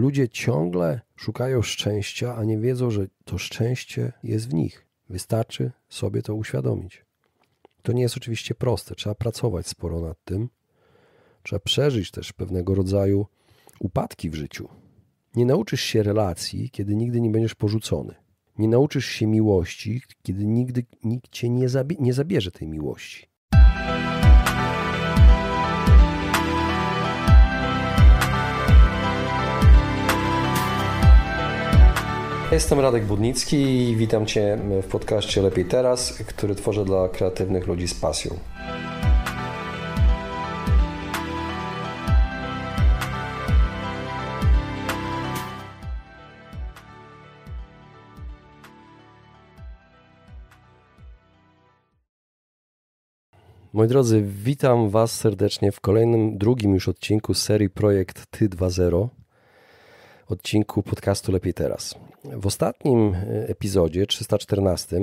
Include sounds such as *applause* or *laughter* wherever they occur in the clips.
Ludzie ciągle szukają szczęścia, a nie wiedzą, że to szczęście jest w nich. Wystarczy sobie to uświadomić. To nie jest oczywiście proste, trzeba pracować sporo nad tym. Trzeba przeżyć też pewnego rodzaju upadki w życiu. Nie nauczysz się relacji, kiedy nigdy nie będziesz porzucony. Nie nauczysz się miłości, kiedy nigdy nikt cię nie, nie zabierze tej miłości. Jestem Radek Budnicki i witam Cię w podcaście Lepiej Teraz, który tworzę dla kreatywnych ludzi z pasją. Moi drodzy, witam Was serdecznie w kolejnym, drugim już odcinku serii Projekt Ty 2.0 odcinku podcastu Lepiej Teraz. W ostatnim e, epizodzie, 314,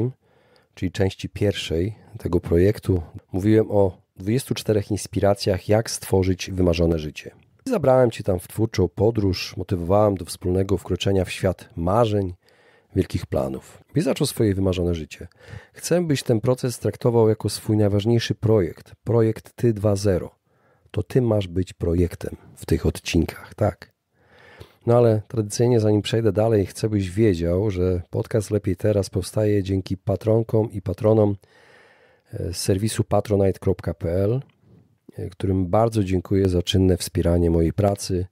czyli części pierwszej tego projektu, mówiłem o 24 inspiracjach, jak stworzyć wymarzone życie. Zabrałem Cię tam w twórczą podróż, motywowałem do wspólnego wkroczenia w świat marzeń, wielkich planów. I zaczął swoje wymarzone życie. Chcę, byś ten proces traktował jako swój najważniejszy projekt, projekt Ty 2.0. To Ty masz być projektem w tych odcinkach, tak? No ale tradycyjnie, zanim przejdę dalej, chcę, byś wiedział, że podcast Lepiej Teraz powstaje dzięki patronkom i patronom z e, serwisu patronite.pl, e, którym bardzo dziękuję za czynne wspieranie mojej pracy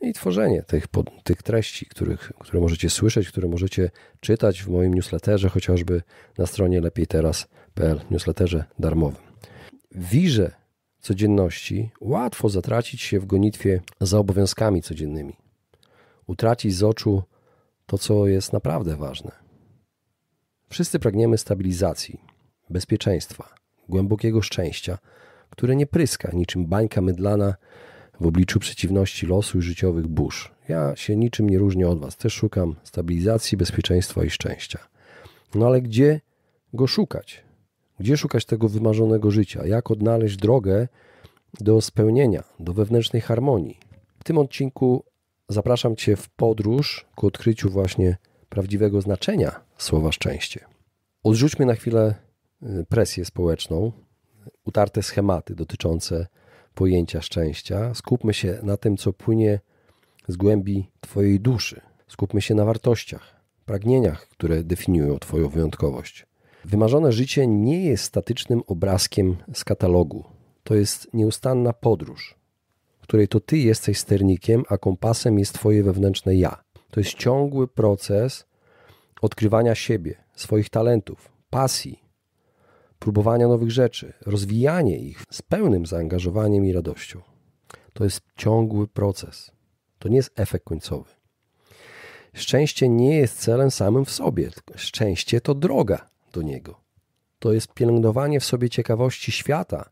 i tworzenie tych, tych treści, których, które możecie słyszeć, które możecie czytać w moim newsletterze, chociażby na stronie lepiejteraz.pl, newsletterze darmowym. Wirze codzienności łatwo zatracić się w gonitwie za obowiązkami codziennymi utracić z oczu to, co jest naprawdę ważne. Wszyscy pragniemy stabilizacji, bezpieczeństwa, głębokiego szczęścia, które nie pryska niczym bańka mydlana w obliczu przeciwności losu i życiowych burz. Ja się niczym nie różnię od Was, też szukam stabilizacji, bezpieczeństwa i szczęścia. No ale gdzie go szukać? Gdzie szukać tego wymarzonego życia? Jak odnaleźć drogę do spełnienia, do wewnętrznej harmonii? W tym odcinku zapraszam Cię w podróż ku odkryciu właśnie prawdziwego znaczenia słowa szczęście. Odrzućmy na chwilę y, presję społeczną, utarte schematy dotyczące pojęcia szczęścia. Skupmy się na tym, co płynie z głębi Twojej duszy. Skupmy się na wartościach, pragnieniach, które definiują Twoją wyjątkowość. Wymarzone życie nie jest statycznym obrazkiem z katalogu. To jest nieustanna podróż, której to ty jesteś sternikiem, a kompasem jest twoje wewnętrzne ja. To jest ciągły proces odkrywania siebie, swoich talentów, pasji, próbowania nowych rzeczy, rozwijanie ich z pełnym zaangażowaniem i radością. To jest ciągły proces. To nie jest efekt końcowy. Szczęście nie jest celem samym w sobie. Szczęście to droga do niego. To jest pielęgnowanie w sobie ciekawości świata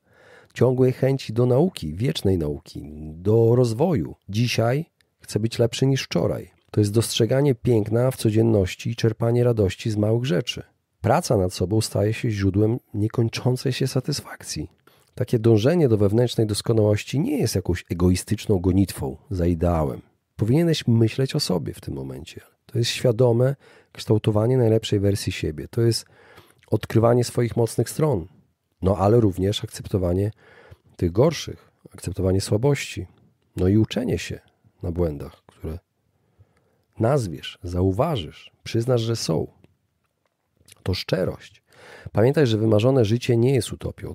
ciągłej chęci do nauki, wiecznej nauki, do rozwoju. Dzisiaj chcę być lepszy niż wczoraj. To jest dostrzeganie piękna w codzienności i czerpanie radości z małych rzeczy. Praca nad sobą staje się źródłem niekończącej się satysfakcji. Takie dążenie do wewnętrznej doskonałości nie jest jakąś egoistyczną gonitwą za ideałem. Powinieneś myśleć o sobie w tym momencie. To jest świadome kształtowanie najlepszej wersji siebie. To jest odkrywanie swoich mocnych stron, no ale również akceptowanie tych gorszych, akceptowanie słabości, no i uczenie się na błędach, które nazwiesz, zauważysz, przyznasz, że są. To szczerość. Pamiętaj, że wymarzone życie nie jest utopią.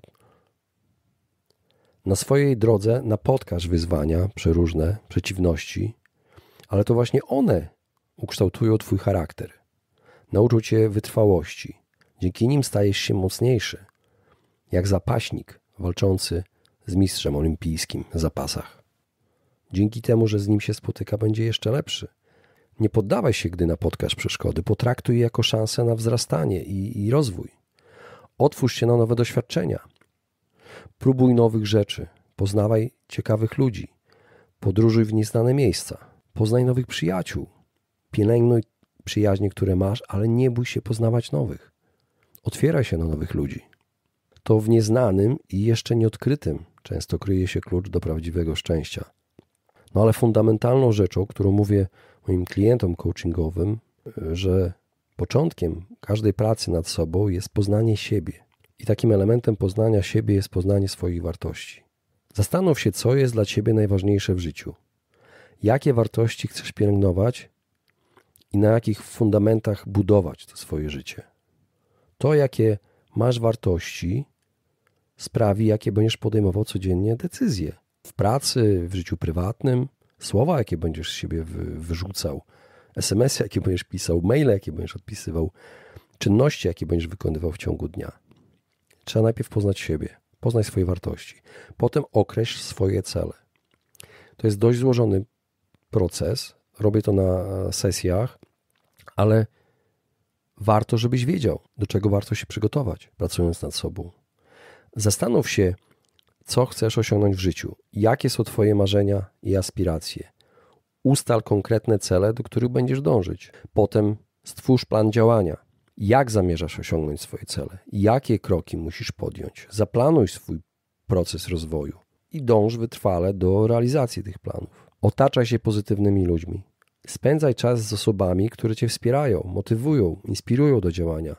Na swojej drodze napotkasz wyzwania przeróżne, przeciwności, ale to właśnie one ukształtują Twój charakter. Nauczą Cię wytrwałości. Dzięki nim stajesz się mocniejszy jak zapaśnik walczący z mistrzem olimpijskim w zapasach. Dzięki temu, że z nim się spotyka, będzie jeszcze lepszy. Nie poddawaj się, gdy napotkasz przeszkody. Potraktuj je jako szansę na wzrastanie i, i rozwój. Otwórz się na nowe doświadczenia. Próbuj nowych rzeczy. Poznawaj ciekawych ludzi. Podróżuj w nieznane miejsca. Poznaj nowych przyjaciół. Pielęgnuj przyjaźnie, które masz, ale nie bój się poznawać nowych. Otwieraj się na nowych ludzi to w nieznanym i jeszcze nieodkrytym często kryje się klucz do prawdziwego szczęścia. No ale fundamentalną rzeczą, którą mówię moim klientom coachingowym, że początkiem każdej pracy nad sobą jest poznanie siebie. I takim elementem poznania siebie jest poznanie swoich wartości. Zastanów się, co jest dla ciebie najważniejsze w życiu. Jakie wartości chcesz pielęgnować i na jakich fundamentach budować to swoje życie. To, jakie masz wartości, sprawi, jakie będziesz podejmował codziennie decyzje w pracy, w życiu prywatnym, słowa, jakie będziesz z siebie wyrzucał, SMS, y, jakie będziesz pisał, maile, jakie będziesz odpisywał, czynności, jakie będziesz wykonywał w ciągu dnia. Trzeba najpierw poznać siebie, poznać swoje wartości, potem określ swoje cele. To jest dość złożony proces. Robię to na sesjach, ale warto, żebyś wiedział, do czego warto się przygotować, pracując nad sobą, Zastanów się, co chcesz osiągnąć w życiu, jakie są Twoje marzenia i aspiracje. Ustal konkretne cele, do których będziesz dążyć. Potem stwórz plan działania. Jak zamierzasz osiągnąć swoje cele? Jakie kroki musisz podjąć? Zaplanuj swój proces rozwoju i dąż wytrwale do realizacji tych planów. Otaczaj się pozytywnymi ludźmi. Spędzaj czas z osobami, które cię wspierają, motywują, inspirują do działania.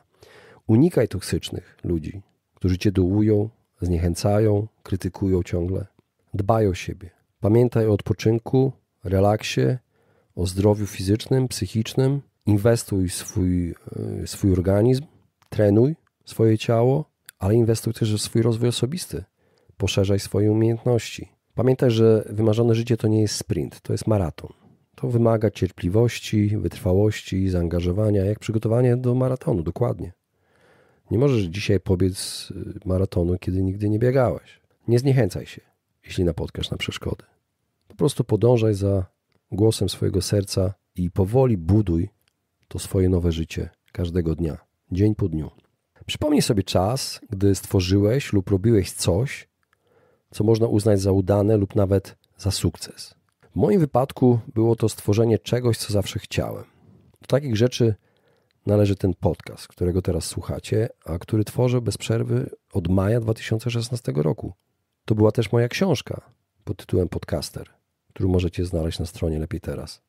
Unikaj toksycznych ludzi którzy cię dołują, zniechęcają, krytykują ciągle. Dbaj o siebie. Pamiętaj o odpoczynku, relaksie, o zdrowiu fizycznym, psychicznym. Inwestuj w swój, e, swój organizm, trenuj swoje ciało, ale inwestuj też w swój rozwój osobisty. Poszerzaj swoje umiejętności. Pamiętaj, że wymarzone życie to nie jest sprint, to jest maraton. To wymaga cierpliwości, wytrwałości, zaangażowania, jak przygotowanie do maratonu, dokładnie. Nie możesz dzisiaj pobiec y, maratonu, kiedy nigdy nie biegałeś. Nie zniechęcaj się, jeśli napotkasz na przeszkody. Po prostu podążaj za głosem swojego serca i powoli buduj to swoje nowe życie każdego dnia, dzień po dniu. Przypomnij sobie czas, gdy stworzyłeś lub robiłeś coś, co można uznać za udane lub nawet za sukces. W moim wypadku było to stworzenie czegoś, co zawsze chciałem. Do takich rzeczy należy ten podcast, którego teraz słuchacie, a który tworzę bez przerwy od maja 2016 roku. To była też moja książka pod tytułem Podcaster, którą możecie znaleźć na stronie Lepiej Teraz,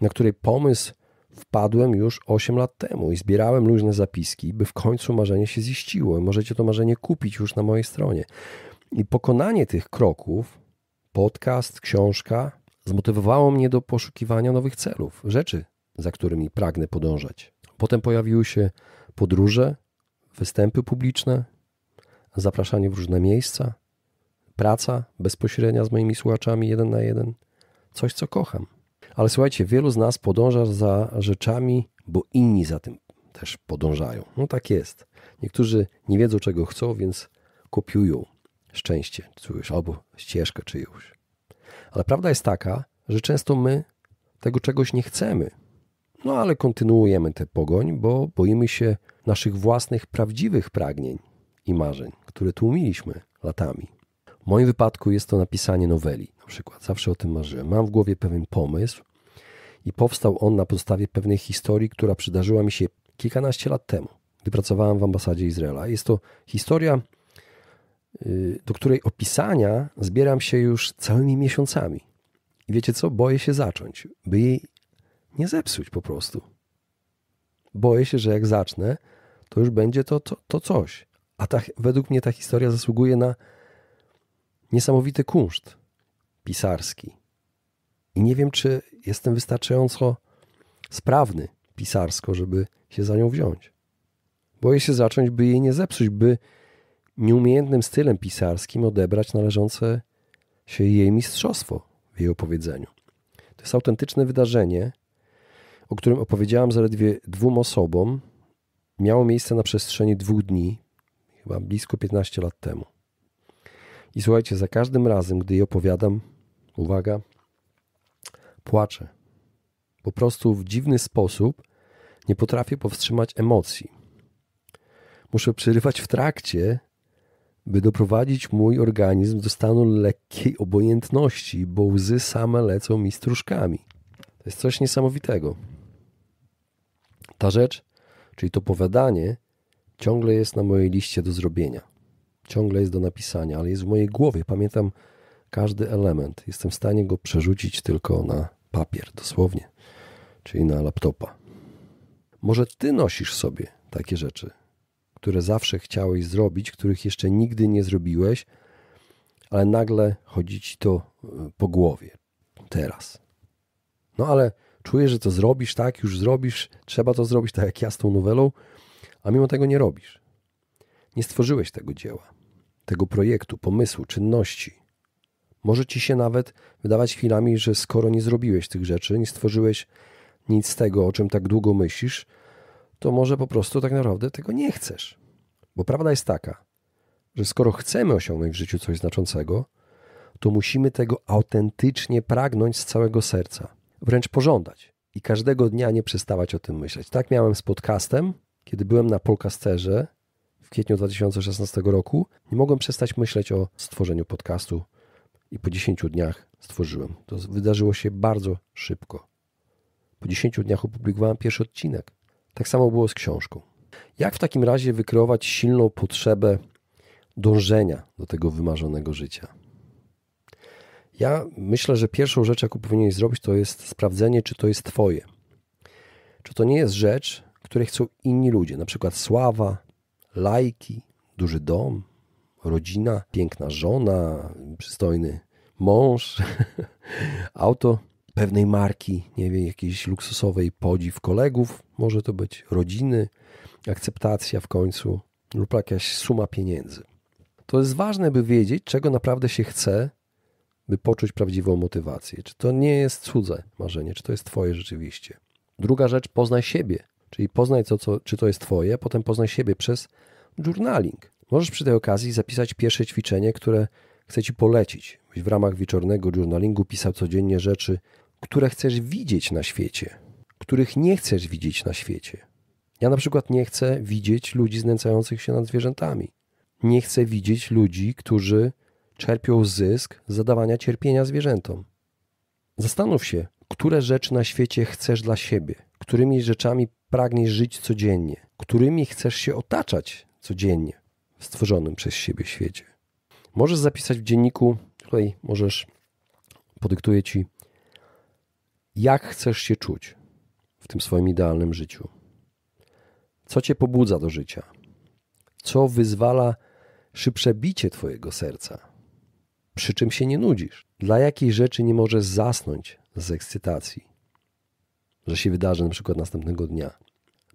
na której pomysł wpadłem już 8 lat temu i zbierałem luźne zapiski, by w końcu marzenie się ziściło. Możecie to marzenie kupić już na mojej stronie. I pokonanie tych kroków, podcast, książka, zmotywowało mnie do poszukiwania nowych celów, rzeczy, za którymi pragnę podążać. Potem pojawiły się podróże, występy publiczne, zapraszanie w różne miejsca, praca bezpośrednia z moimi słuchaczami jeden na jeden, coś co kocham. Ale słuchajcie, wielu z nas podąża za rzeczami, bo inni za tym też podążają. No tak jest. Niektórzy nie wiedzą czego chcą, więc kopiują szczęście czyjeś albo ścieżkę czyjąś. Ale prawda jest taka, że często my tego czegoś nie chcemy, no ale kontynuujemy tę pogoń, bo boimy się naszych własnych prawdziwych pragnień i marzeń, które tłumiliśmy latami. W moim wypadku jest to napisanie noweli, na przykład. Zawsze o tym marzyłem. Mam w głowie pewien pomysł i powstał on na podstawie pewnej historii, która przydarzyła mi się kilkanaście lat temu, gdy pracowałem w ambasadzie Izraela. Jest to historia, y, do której opisania zbieram się już całymi miesiącami. I wiecie co? Boję się zacząć, by jej nie zepsuć po prostu. Boję się, że jak zacznę, to już będzie to, to, to coś. A ta, według mnie ta historia zasługuje na niesamowity kunszt pisarski. I nie wiem, czy jestem wystarczająco sprawny pisarsko, żeby się za nią wziąć. Boję się zacząć, by jej nie zepsuć, by nieumiejętnym stylem pisarskim odebrać należące się jej mistrzostwo w jej opowiedzeniu. To jest autentyczne wydarzenie, o którym opowiedziałam zaledwie dwóm osobom, miało miejsce na przestrzeni dwóch dni, chyba blisko 15 lat temu. I słuchajcie, za każdym razem, gdy je opowiadam, uwaga, płaczę. Po prostu w dziwny sposób nie potrafię powstrzymać emocji. Muszę przerywać w trakcie, by doprowadzić mój organizm do stanu lekkiej obojętności, bo łzy same lecą mi stróżkami. To jest coś niesamowitego. Ta rzecz, czyli to powiadanie, ciągle jest na mojej liście do zrobienia. Ciągle jest do napisania, ale jest w mojej głowie. Pamiętam każdy element. Jestem w stanie go przerzucić tylko na papier, dosłownie, czyli na laptopa. Może ty nosisz sobie takie rzeczy, które zawsze chciałeś zrobić, których jeszcze nigdy nie zrobiłeś, ale nagle chodzi ci to y, po głowie teraz. No ale Czuję, że to zrobisz, tak, już zrobisz, trzeba to zrobić, tak jak ja z tą nowelą, a mimo tego nie robisz. Nie stworzyłeś tego dzieła, tego projektu, pomysłu, czynności. Może ci się nawet wydawać chwilami, że skoro nie zrobiłeś tych rzeczy, nie stworzyłeś nic z tego, o czym tak długo myślisz, to może po prostu tak naprawdę tego nie chcesz. Bo prawda jest taka, że skoro chcemy osiągnąć w życiu coś znaczącego, to musimy tego autentycznie pragnąć z całego serca wręcz pożądać i każdego dnia nie przestawać o tym myśleć. Tak miałem z podcastem, kiedy byłem na Polkasterze w kwietniu 2016 roku. Nie mogłem przestać myśleć o stworzeniu podcastu i po 10 dniach stworzyłem. To wydarzyło się bardzo szybko. Po 10 dniach opublikowałem pierwszy odcinek. Tak samo było z książką. Jak w takim razie wykreować silną potrzebę dążenia do tego wymarzonego życia? Ja myślę, że pierwszą rzecz, jaką powinieneś zrobić, to jest sprawdzenie, czy to jest Twoje. Czy to nie jest rzecz, której chcą inni ludzie, na przykład sława, lajki, duży dom, rodzina, piękna żona, przystojny mąż, *laughs* auto pewnej marki, nie wiem, jakiejś luksusowej, podziw kolegów, może to być rodziny, akceptacja w końcu lub jakaś suma pieniędzy. To jest ważne, by wiedzieć, czego naprawdę się chce by poczuć prawdziwą motywację. Czy to nie jest cudze marzenie, czy to jest Twoje rzeczywiście. Druga rzecz, poznaj siebie, czyli poznaj to, co, czy to jest Twoje, potem poznaj siebie przez journaling. Możesz przy tej okazji zapisać pierwsze ćwiczenie, które chcę Ci polecić. Byś w ramach wieczornego journalingu pisał codziennie rzeczy, które chcesz widzieć na świecie, których nie chcesz widzieć na świecie. Ja na przykład nie chcę widzieć ludzi znęcających się nad zwierzętami. Nie chcę widzieć ludzi, którzy czerpią zysk z zadawania cierpienia zwierzętom. Zastanów się, które rzeczy na świecie chcesz dla siebie, którymi rzeczami pragniesz żyć codziennie, którymi chcesz się otaczać codziennie w stworzonym przez siebie świecie. Możesz zapisać w dzienniku, tutaj możesz, podyktuję ci, jak chcesz się czuć w tym swoim idealnym życiu. Co cię pobudza do życia? Co wyzwala szybsze bicie twojego serca? przy czym się nie nudzisz? Dla jakiej rzeczy nie możesz zasnąć z ekscytacji, że się wydarzy na przykład następnego dnia?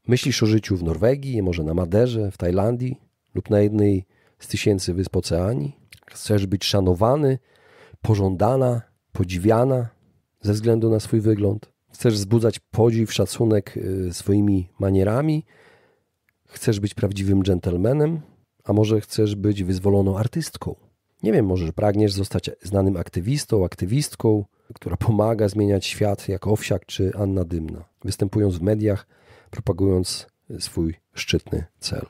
Myślisz o życiu w Norwegii, może na Maderze, w Tajlandii lub na jednej z tysięcy wysp oceanii? Chcesz być szanowany, pożądana, podziwiana ze względu na swój wygląd? Chcesz wzbudzać podziw, szacunek y, swoimi manierami? Chcesz być prawdziwym dżentelmenem? A może chcesz być wyzwoloną artystką? Nie wiem, może pragniesz zostać znanym aktywistą, aktywistką, która pomaga zmieniać świat jak Owsiak czy Anna Dymna, występując w mediach, propagując swój szczytny cel.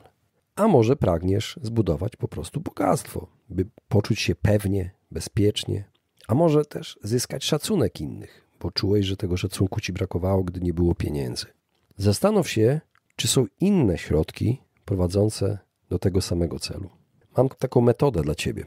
A może pragniesz zbudować po prostu bogactwo, by poczuć się pewnie, bezpiecznie, a może też zyskać szacunek innych, bo czułeś, że tego szacunku ci brakowało, gdy nie było pieniędzy. Zastanów się, czy są inne środki prowadzące do tego samego celu. Mam taką metodę dla Ciebie,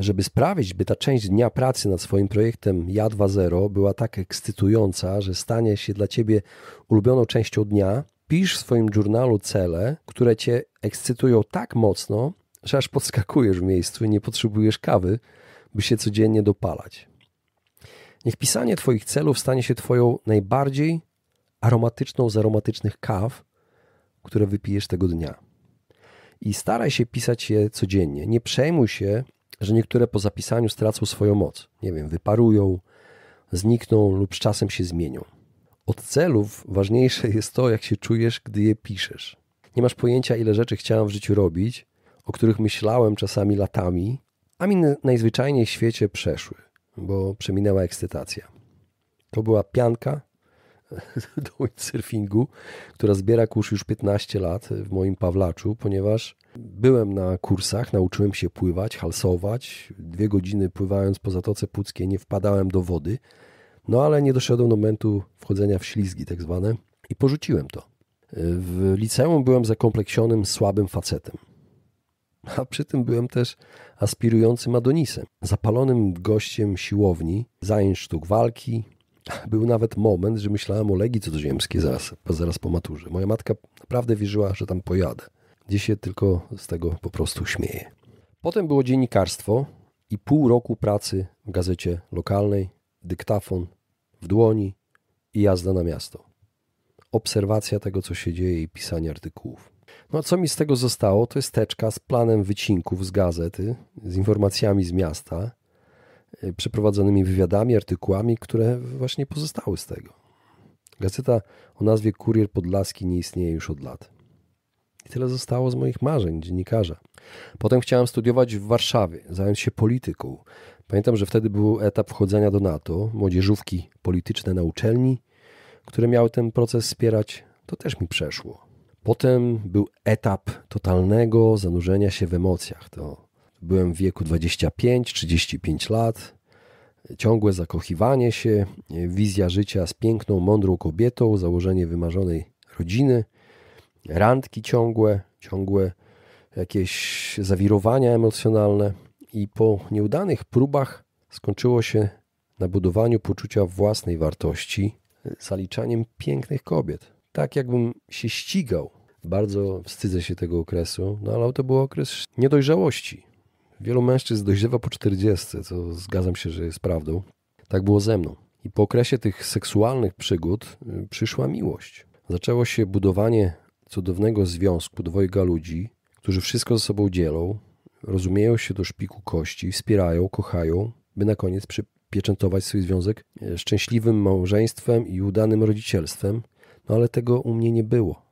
żeby sprawić, by ta część dnia pracy nad swoim projektem Ja 2.0 była tak ekscytująca, że stanie się dla Ciebie ulubioną częścią dnia. Pisz w swoim journalu cele, które Cię ekscytują tak mocno, że aż podskakujesz w miejscu i nie potrzebujesz kawy, by się codziennie dopalać. Niech pisanie Twoich celów stanie się Twoją najbardziej aromatyczną z aromatycznych kaw, które wypijesz tego dnia i staraj się pisać je codziennie. Nie przejmuj się, że niektóre po zapisaniu stracą swoją moc. Nie wiem, wyparują, znikną lub z czasem się zmienią. Od celów ważniejsze jest to, jak się czujesz, gdy je piszesz. Nie masz pojęcia, ile rzeczy chciałem w życiu robić, o których myślałem czasami latami, a mi najzwyczajniej w świecie przeszły, bo przeminęła ekscytacja. To była pianka, *laughs* do windsurfingu, która zbiera kurs już 15 lat w moim Pawlaczu, ponieważ byłem na kursach, nauczyłem się pływać, halsować. Dwie godziny pływając po Zatoce Puckiej nie wpadałem do wody, no ale nie doszedłem do momentu wchodzenia w ślizgi tak zwane i porzuciłem to. W liceum byłem zakompleksionym, słabym facetem. A przy tym byłem też aspirującym Adonisem, zapalonym gościem siłowni, zajęć sztuk walki, *laughs* Był nawet moment, że myślałem o Legii Cudzoziemskiej zaraz, zaraz po maturze. Moja matka naprawdę wierzyła, że tam pojadę. Dziś się tylko z tego po prostu śmieje. Potem było dziennikarstwo i pół roku pracy w gazecie lokalnej, dyktafon w dłoni i jazda na miasto. Obserwacja tego, co się dzieje i pisanie artykułów. No a co mi z tego zostało, to jest teczka z planem wycinków z gazety, z informacjami z miasta, Y, przeprowadzonymi wywiadami, artykułami, które właśnie pozostały z tego. Gazeta o nazwie Kurier Podlaski nie istnieje już od lat. I tyle zostało z moich marzeń dziennikarza. Potem chciałem studiować w Warszawie, zająć się polityką. Pamiętam, że wtedy był etap wchodzenia do NATO, młodzieżówki polityczne na uczelni, które miały ten proces wspierać. To też mi przeszło. Potem był etap totalnego zanurzenia się w emocjach. To byłem w wieku 25-35 lat. Ciągłe zakochiwanie się, wizja życia z piękną, mądrą kobietą, założenie wymarzonej rodziny, randki ciągłe, ciągłe jakieś zawirowania emocjonalne i po nieudanych próbach skończyło się na budowaniu poczucia własnej wartości zaliczaniem pięknych kobiet. Tak jakbym się ścigał. Bardzo wstydzę się tego okresu, no ale to był okres niedojrzałości. Wielu mężczyzn dojrzewa po 40, co zgadzam się, że jest prawdą. Tak było ze mną. I po okresie tych seksualnych przygód y, przyszła miłość. Zaczęło się budowanie cudownego związku dwojga ludzi, którzy wszystko ze sobą dzielą, rozumieją się do szpiku kości, wspierają, kochają, by na koniec przypieczętować swój związek e, szczęśliwym małżeństwem i udanym rodzicielstwem. No ale tego u mnie nie było.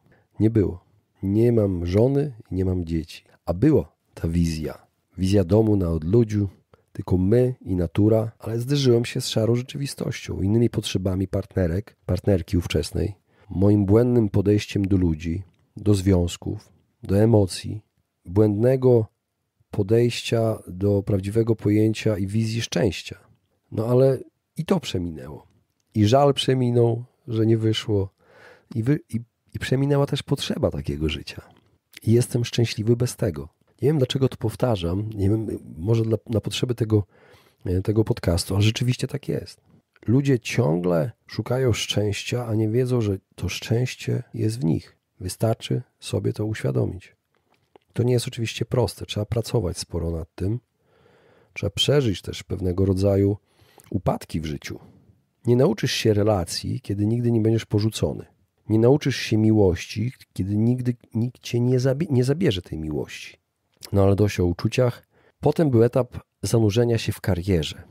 Nie było. Nie mam żony, nie mam dzieci. A była ta wizja wizja domu na odludziu, tylko my i natura, ale zderzyłem się z szarą rzeczywistością, innymi potrzebami partnerek, partnerki ówczesnej, moim błędnym podejściem do ludzi, do związków, do emocji, błędnego podejścia do prawdziwego pojęcia i wizji szczęścia. No ale i to przeminęło. I żal przeminął, że nie wyszło, i, wy, i, i przeminęła też potrzeba takiego życia. I jestem szczęśliwy bez tego. Nie wiem, dlaczego to powtarzam. Nie wiem, może dla, na potrzeby tego, e, tego podcastu, ale rzeczywiście tak jest. Ludzie ciągle szukają szczęścia, a nie wiedzą, że to szczęście jest w nich. Wystarczy sobie to uświadomić. To nie jest oczywiście proste, trzeba pracować sporo nad tym. Trzeba przeżyć też pewnego rodzaju upadki w życiu. Nie nauczysz się relacji, kiedy nigdy nie będziesz porzucony. Nie nauczysz się miłości, kiedy nigdy nikt cię nie, nie zabierze tej miłości no ale o uczuciach. Potem był etap zanurzenia się w karierze.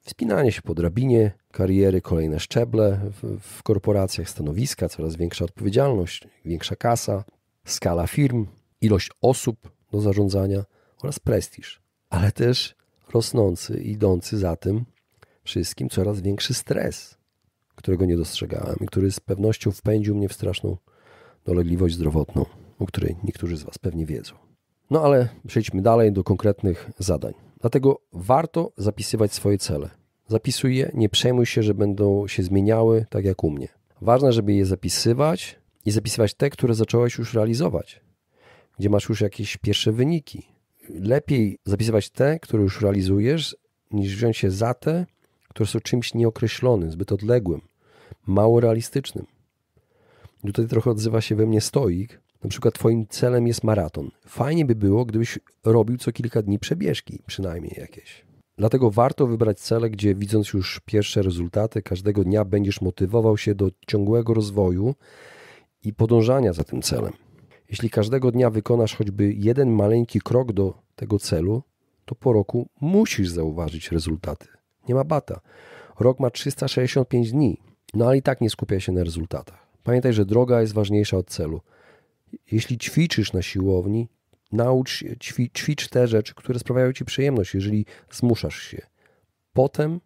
Wspinanie się po drabinie, kariery, kolejne szczeble w, w korporacjach, stanowiska, coraz większa odpowiedzialność, większa kasa, skala firm, ilość osób do zarządzania oraz prestiż, ale też rosnący, idący za tym wszystkim coraz większy stres, którego nie dostrzegałem i który z pewnością wpędził mnie w straszną dolegliwość zdrowotną, o której niektórzy z Was pewnie wiedzą. No ale przejdźmy dalej do konkretnych zadań. Dlatego warto zapisywać swoje cele. Zapisuj je, nie przejmuj się, że będą się zmieniały, tak jak u mnie. Ważne, żeby je zapisywać i zapisywać te, które zacząłeś już realizować, gdzie masz już jakieś pierwsze wyniki. Lepiej zapisywać te, które już realizujesz, niż wziąć się za te, które są czymś nieokreślonym, zbyt odległym, mało realistycznym. Tutaj trochę odzywa się we mnie stoik, na przykład twoim celem jest maraton. Fajnie by było, gdybyś robił co kilka dni przebieżki, przynajmniej jakieś. Dlatego warto wybrać cele, gdzie widząc już pierwsze rezultaty, każdego dnia będziesz motywował się do ciągłego rozwoju i podążania za tym celem. Jeśli każdego dnia wykonasz choćby jeden maleńki krok do tego celu, to po roku musisz zauważyć rezultaty. Nie ma bata. Rok ma 365 dni, no ale i tak nie skupia się na rezultatach. Pamiętaj, że droga jest ważniejsza od celu. Jeśli ćwiczysz na siłowni, naucz się, ćwi, ćwicz te rzeczy, które sprawiają ci przyjemność, jeżeli zmuszasz się. Potem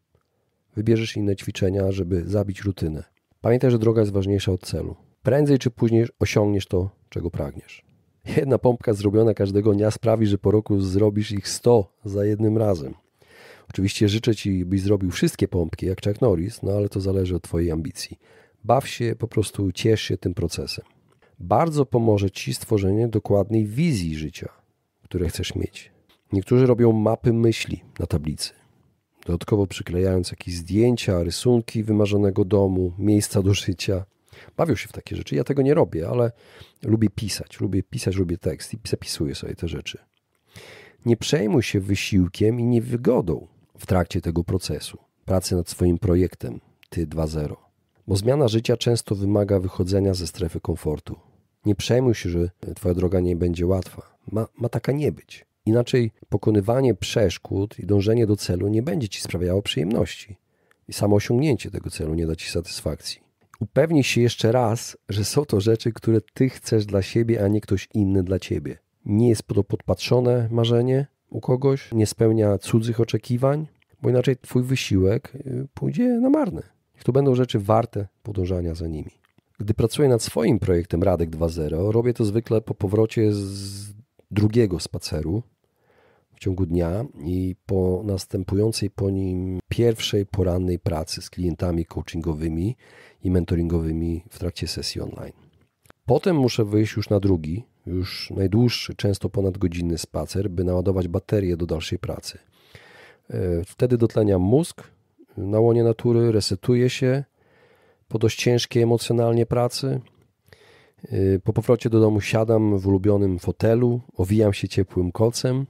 wybierzesz inne ćwiczenia, żeby zabić rutynę. Pamiętaj, że droga jest ważniejsza od celu. Prędzej czy później osiągniesz to, czego pragniesz. Jedna pompka zrobiona każdego dnia sprawi, że po roku zrobisz ich 100 za jednym razem. Oczywiście życzę Ci, byś zrobił wszystkie pompki, jak Chuck Norris, no ale to zależy od Twojej ambicji. Baw się, po prostu ciesz się tym procesem bardzo pomoże Ci stworzenie dokładnej wizji życia, które chcesz mieć. Niektórzy robią mapy myśli na tablicy, dodatkowo przyklejając jakieś zdjęcia, rysunki wymarzonego domu, miejsca do życia. Bawią się w takie rzeczy. Ja tego nie robię, ale lubię pisać, lubię pisać, lubię tekst i zapisuję sobie te rzeczy. Nie przejmuj się wysiłkiem i niewygodą w trakcie tego procesu, pracy nad swoim projektem Ty 2.0, bo zmiana życia często wymaga wychodzenia ze strefy komfortu. Nie przejmuj się, że Twoja droga nie będzie łatwa. Ma, ma taka nie być. Inaczej pokonywanie przeszkód i dążenie do celu nie będzie Ci sprawiało przyjemności. I samo osiągnięcie tego celu nie da Ci satysfakcji. Upewnij się jeszcze raz, że są to rzeczy, które Ty chcesz dla siebie, a nie ktoś inny dla Ciebie. Nie jest to podpatrzone marzenie u kogoś, nie spełnia cudzych oczekiwań, bo inaczej Twój wysiłek y, pójdzie na marne. Niech to będą rzeczy warte podążania za nimi. Gdy pracuję nad swoim projektem Radek 2.0, robię to zwykle po powrocie z drugiego spaceru w ciągu dnia i po następującej po nim pierwszej porannej pracy z klientami coachingowymi i mentoringowymi w trakcie sesji online. Potem muszę wyjść już na drugi, już najdłuższy, często ponad godzinny spacer, by naładować baterię do dalszej pracy. E, wtedy dotleniam mózg na łonie natury, resetuje się po dość ciężkiej emocjonalnie pracy. Y, po powrocie do domu siadam w ulubionym fotelu, owijam się ciepłym kocem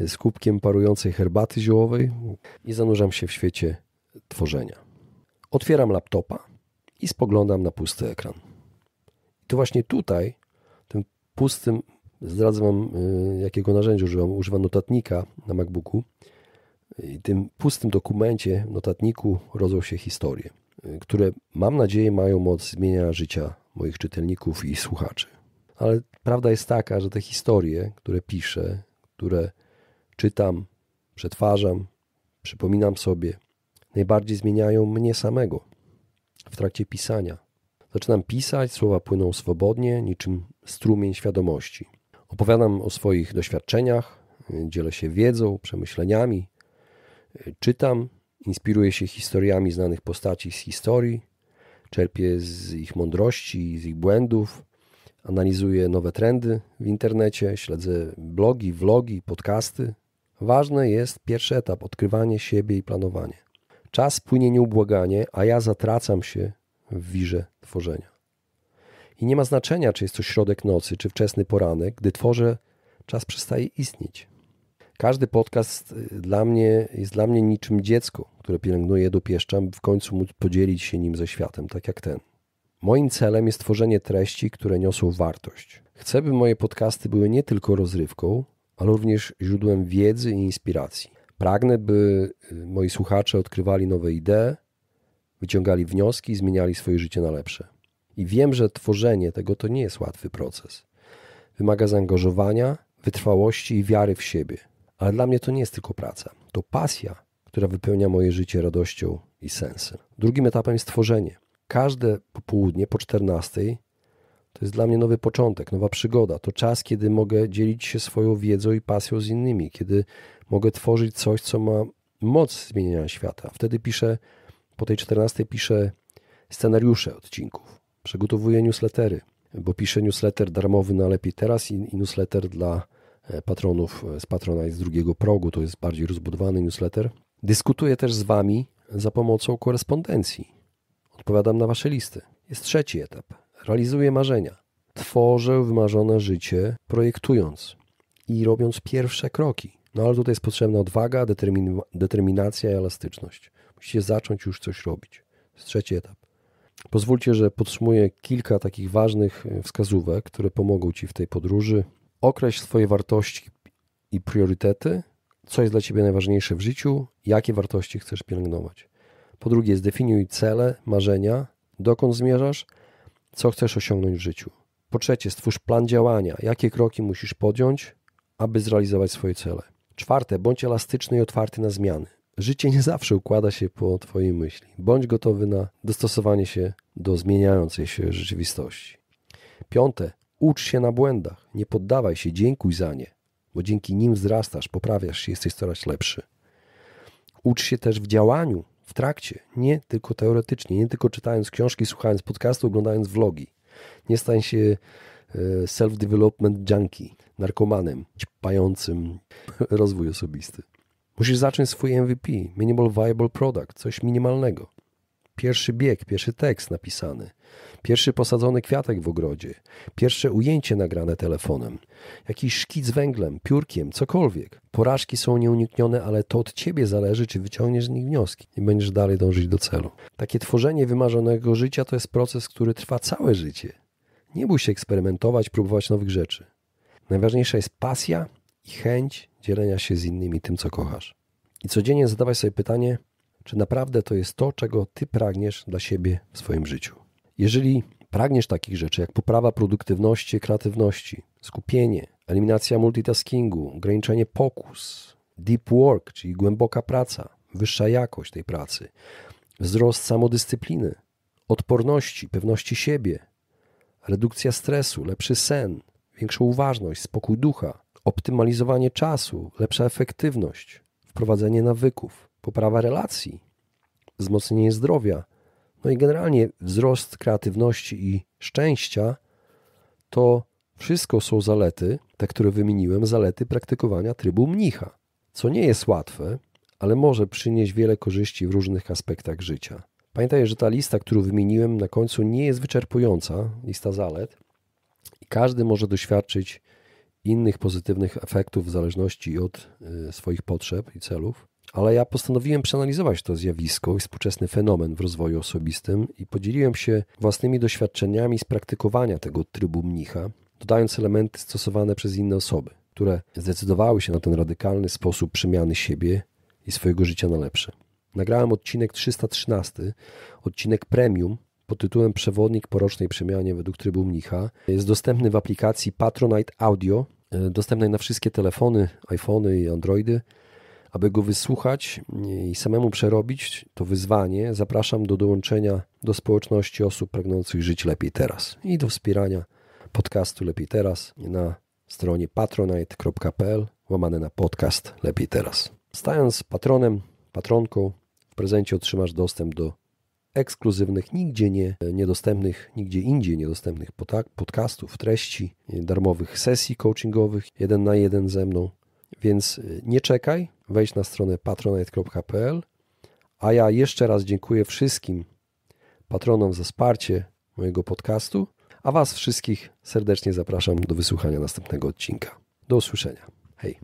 y, z kubkiem parującej herbaty ziołowej i zanurzam się w świecie tworzenia. Otwieram laptopa i spoglądam na pusty ekran. I to właśnie tutaj, tym pustym, zdradzę Wam, y, jakiego narzędzia używam, używam notatnika na MacBooku. I tym pustym dokumencie, notatniku, rodzą się historie. Y, które mam nadzieję mają moc zmienia życia moich czytelników i słuchaczy. Ale prawda jest taka, że te historie, które piszę, które czytam, przetwarzam, przypominam sobie, najbardziej zmieniają mnie samego w trakcie pisania. Zaczynam pisać, słowa płyną swobodnie, niczym strumień świadomości. Opowiadam o swoich doświadczeniach, y, dzielę się wiedzą, przemyśleniami, y, czytam Inspiruje się historiami znanych postaci z historii, czerpie z ich mądrości, z ich błędów, analizuję nowe trendy w internecie, śledzę blogi, vlogi, podcasty. Ważny jest pierwszy etap odkrywanie siebie i planowanie. Czas płynie nieubłaganie, a ja zatracam się w wirze tworzenia. I nie ma znaczenia, czy jest to środek nocy, czy wczesny poranek, gdy tworzę, czas przestaje istnieć. Każdy podcast y, dla mnie jest dla mnie niczym dziecko, które pielęgnuję, dopieszczam, by w końcu móc podzielić się nim ze światem, tak jak ten. Moim celem jest tworzenie treści, które niosą wartość. Chcę, by moje podcasty były nie tylko rozrywką, ale również źródłem wiedzy i inspiracji. Pragnę, by y, moi słuchacze odkrywali nowe idee, wyciągali wnioski i zmieniali swoje życie na lepsze. I wiem, że tworzenie tego to nie jest łatwy proces. Wymaga zaangażowania, wytrwałości i wiary w siebie. Ale dla mnie to nie jest tylko praca. To pasja, która wypełnia moje życie radością i sensem. Drugim etapem jest tworzenie. Każde popołudnie po 14 to jest dla mnie nowy początek, nowa przygoda. To czas, kiedy mogę dzielić się swoją wiedzą i pasją z innymi, kiedy mogę tworzyć coś, co ma moc zmieniania świata. Wtedy piszę, po tej 14 piszę scenariusze odcinków, przygotowuję newslettery, bo piszę newsletter darmowy na Lepiej Teraz i, i newsletter dla E, patronów e, z patrona z drugiego progu, to jest bardziej rozbudowany newsletter. Dyskutuję też z Wami za pomocą korespondencji. Odpowiadam na Wasze listy. Jest trzeci etap. Realizuję marzenia. Tworzę wymarzone życie, projektując i robiąc pierwsze kroki. No ale tutaj jest potrzebna odwaga, determin determinacja i elastyczność. Musicie zacząć już coś robić. jest trzeci etap. Pozwólcie, że podsumuję kilka takich ważnych e, wskazówek, które pomogą Ci w tej podróży, Określ swoje wartości i priorytety, co jest dla Ciebie najważniejsze w życiu, jakie wartości chcesz pielęgnować. Po drugie, zdefiniuj cele, marzenia, dokąd zmierzasz, co chcesz osiągnąć w życiu. Po trzecie, stwórz plan działania, jakie kroki musisz podjąć, aby zrealizować swoje cele. Czwarte, bądź elastyczny i otwarty na zmiany. Życie nie zawsze układa się po Twojej myśli. Bądź gotowy na dostosowanie się do zmieniającej się rzeczywistości. Piąte, Ucz się na błędach, nie poddawaj się, dziękuj za nie, bo dzięki nim wzrastasz, poprawiasz się, jesteś coraz lepszy. Ucz się też w działaniu, w trakcie, nie tylko teoretycznie, nie tylko czytając książki, słuchając podcastu, oglądając vlogi. Nie stań się e, self-development junkie, narkomanem, pającym *laughs* rozwój osobisty. Musisz zacząć swój MVP, Minimal Viable Product, coś minimalnego. Pierwszy bieg, pierwszy tekst napisany, pierwszy posadzony kwiatek w ogrodzie, pierwsze ujęcie nagrane telefonem, jakiś szkic węglem, piórkiem, cokolwiek. Porażki są nieuniknione, ale to od ciebie zależy, czy wyciągniesz z nich wnioski i będziesz dalej dążyć do celu. Takie tworzenie wymarzonego życia to jest proces, który trwa całe życie. Nie bój się eksperymentować, próbować nowych rzeczy. Najważniejsza jest pasja i chęć dzielenia się z innymi tym, co kochasz. I codziennie zadawaj sobie pytanie, czy naprawdę to jest to, czego ty pragniesz dla siebie w swoim życiu. Jeżeli pragniesz takich rzeczy jak poprawa produktywności, kreatywności, skupienie, eliminacja multitaskingu, ograniczenie pokus, deep work, czyli głęboka praca, wyższa jakość tej pracy, wzrost samodyscypliny, odporności, pewności siebie, redukcja stresu, lepszy sen, większa uważność, spokój ducha, optymalizowanie czasu, lepsza efektywność, wprowadzenie nawyków, poprawa relacji, wzmocnienie zdrowia, no i generalnie wzrost kreatywności i szczęścia to wszystko są zalety, te, które wymieniłem, zalety praktykowania trybu mnicha, co nie jest łatwe, ale może przynieść wiele korzyści w różnych aspektach życia. Pamiętaj, że ta lista, którą wymieniłem na końcu, nie jest wyczerpująca, lista zalet, i każdy może doświadczyć innych pozytywnych efektów w zależności od y, swoich potrzeb i celów ale ja postanowiłem przeanalizować to zjawisko i współczesny fenomen w rozwoju osobistym i podzieliłem się własnymi doświadczeniami z praktykowania tego trybu mnicha, dodając elementy stosowane przez inne osoby, które zdecydowały się na ten radykalny sposób przemiany siebie i swojego życia na lepsze. Nagrałem odcinek 313, odcinek premium pod tytułem Przewodnik po rocznej przemianie według trybu mnicha. Jest dostępny w aplikacji Patronite Audio, e, dostępnej na wszystkie telefony, iPhony i Androidy aby go wysłuchać e, i samemu przerobić to wyzwanie, zapraszam do dołączenia do społeczności osób pragnących żyć lepiej teraz i do wspierania podcastu Lepiej Teraz na stronie patronite.pl łamane na podcast Lepiej Teraz. Stając patronem, patronką, w prezencie otrzymasz dostęp do ekskluzywnych, nigdzie nie e, niedostępnych, nigdzie indziej niedostępnych podcastów, treści, e, darmowych sesji coachingowych, jeden na jeden ze mną. Więc nie czekaj, wejść na stronę patronite.pl. A ja jeszcze raz dziękuję wszystkim patronom za wsparcie mojego podcastu, a Was wszystkich serdecznie zapraszam do wysłuchania następnego odcinka. Do usłyszenia. Hej.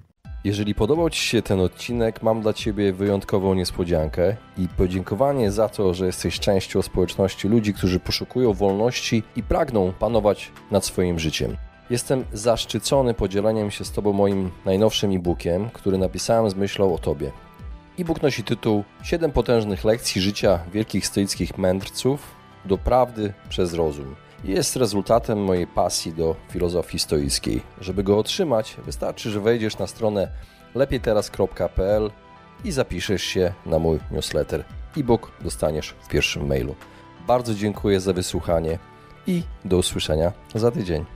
Jeżeli podobał Ci się ten odcinek, mam dla Ciebie wyjątkową niespodziankę i podziękowanie za to, że jesteś częścią społeczności ludzi, którzy poszukują wolności i pragną panować nad swoim życiem. Jestem zaszczycony podzieleniem się z Tobą moim najnowszym e-bookiem, który napisałem z myślą o Tobie. E-book nosi tytuł 7 potężnych lekcji życia wielkich stoickich mędrców do prawdy przez rozum. Jest rezultatem mojej pasji do filozofii stoickiej. Żeby go otrzymać, wystarczy, że wejdziesz na stronę lepiejteraz.pl i zapiszesz się na mój newsletter. E-book dostaniesz w pierwszym mailu. Bardzo dziękuję za wysłuchanie i do usłyszenia za tydzień.